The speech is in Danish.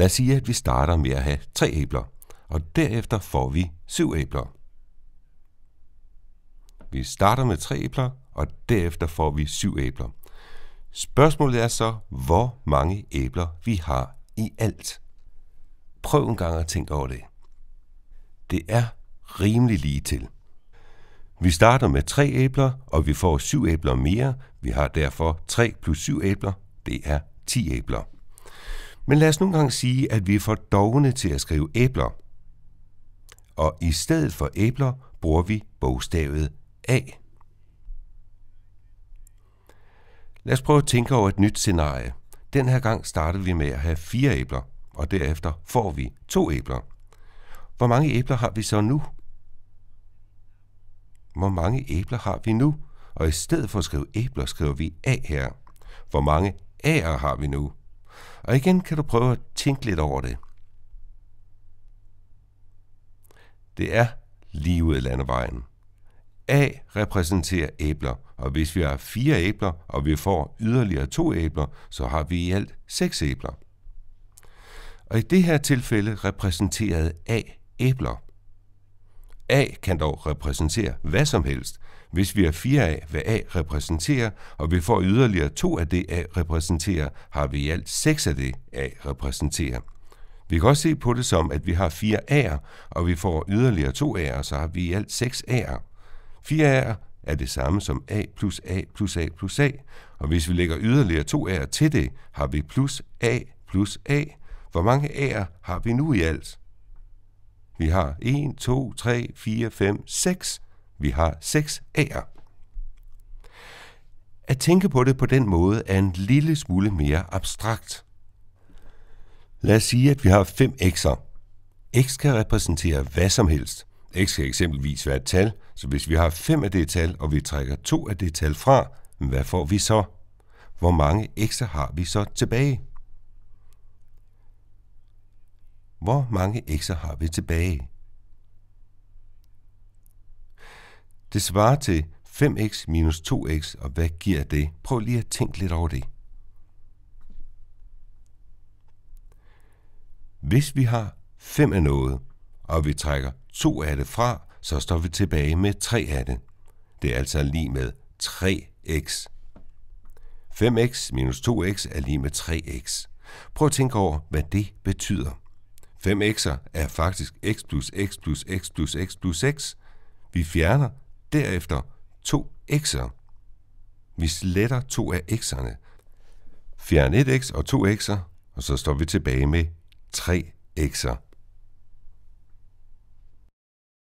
Lad os sige, at vi starter med at have tre æbler, og derefter får vi syv æbler. Vi starter med tre æbler, og derefter får vi syv æbler. Spørgsmålet er så, hvor mange æbler vi har i alt. Prøv en gang at tænke over det. Det er rimelig lige til. Vi starter med tre æbler, og vi får syv æbler mere. Vi har derfor 3 plus 7 æbler. Det er 10 æbler. Men lad os nogle gange sige, at vi er for dogne til at skrive æbler. Og i stedet for æbler bruger vi bogstavet A. Lad os prøve at tænke over et nyt scenarie. Den her gang startede vi med at have fire æbler, og derefter får vi to æbler. Hvor mange æbler har vi så nu? Hvor mange æbler har vi nu? Og i stedet for at skrive æbler, skriver vi A her. Hvor mange A'er har vi nu? Og igen kan du prøve at tænke lidt over det. Det er lige ud af landevejen. A repræsenterer æbler, og hvis vi har fire æbler, og vi får yderligere to æbler, så har vi i alt seks æbler. Og i det her tilfælde repræsenterede A æbler – A kan dog repræsentere hvad som helst. Hvis vi har 4 af, hvad A repræsenterer, og vi får yderligere 2 af det A repræsenterer, har vi i alt 6 af det A repræsenterer. Vi kan også se på det som, at vi har 4 A'er, og vi får yderligere 2 A'er, så har vi i alt 6 A'er. 4 A'er er det samme som A plus A plus A plus A, og hvis vi lægger yderligere 2 A'er til det, har vi plus A plus A. Hvor mange A'er har vi nu i alt? Vi har 1, 2, 3, 4, 5, 6. Vi har 6 A'er. At tænke på det på den måde er en lille smule mere abstrakt. Lad os sige, at vi har 5 x'er. X kan repræsentere hvad som helst. X kan eksempelvis være et tal, så hvis vi har 5 af det tal, og vi trækker 2 af det tal fra, hvad får vi så? Hvor mange x'er har vi så tilbage? Hvor mange ekser har vi tilbage? Det svarer til 5x minus 2x, og hvad giver det? Prøv lige at tænke lidt over det. Hvis vi har 5 af noget, og vi trækker 2 af det fra, så står vi tilbage med 3 af det. Det er altså lige med 3x. 5x minus 2x er lige med 3x. Prøv at tænke over, hvad det betyder. 5x'er er faktisk x plus x plus x plus x plus x. Vi fjerner derefter 2x'er. Vi sletter 2 af x'erne. Fjern 1x og 2x'er, og så står vi tilbage med 3x'er.